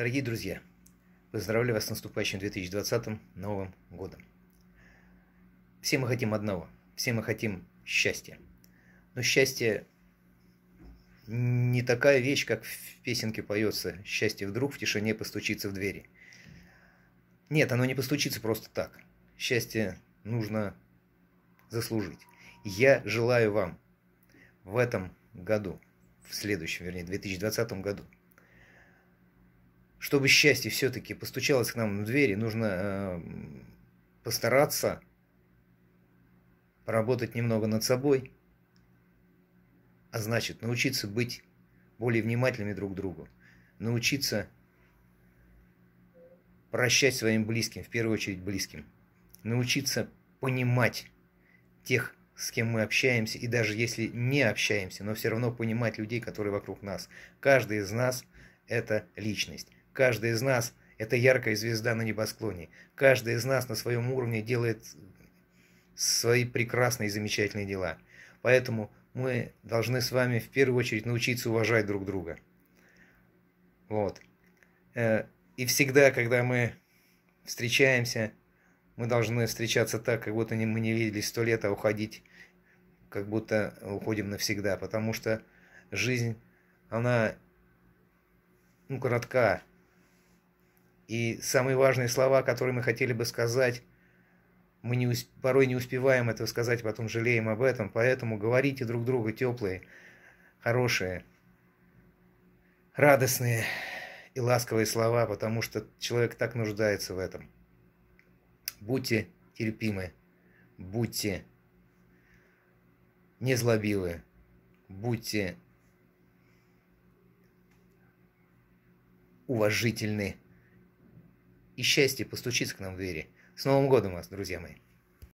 Дорогие друзья, поздравляю вас с наступающим 2020 Новым Годом. Все мы хотим одного, все мы хотим счастья. Но счастье не такая вещь, как в песенке поется «Счастье вдруг в тишине постучится в двери». Нет, оно не постучится просто так. Счастье нужно заслужить. Я желаю вам в этом году, в следующем, вернее, 2020 году – чтобы счастье все-таки постучалось к нам в двери, нужно э, постараться поработать немного над собой, а значит научиться быть более внимательными друг к другу, научиться прощать своим близким, в первую очередь близким, научиться понимать тех, с кем мы общаемся, и даже если не общаемся, но все равно понимать людей, которые вокруг нас. Каждый из нас – это личность. Каждый из нас – это яркая звезда на небосклоне. Каждый из нас на своем уровне делает свои прекрасные и замечательные дела. Поэтому мы должны с вами в первую очередь научиться уважать друг друга. Вот. Э, и всегда, когда мы встречаемся, мы должны встречаться так, как будто мы не виделись сто лет, а уходить, как будто уходим навсегда. Потому что жизнь, она ну, коротка. И самые важные слова, которые мы хотели бы сказать, мы не усп... порой не успеваем этого сказать, потом жалеем об этом. Поэтому говорите друг другу теплые, хорошие, радостные и ласковые слова, потому что человек так нуждается в этом. Будьте терпимы, будьте незлобивы, будьте уважительны и счастье постучится к нам в двери. С Новым годом вас, друзья мои!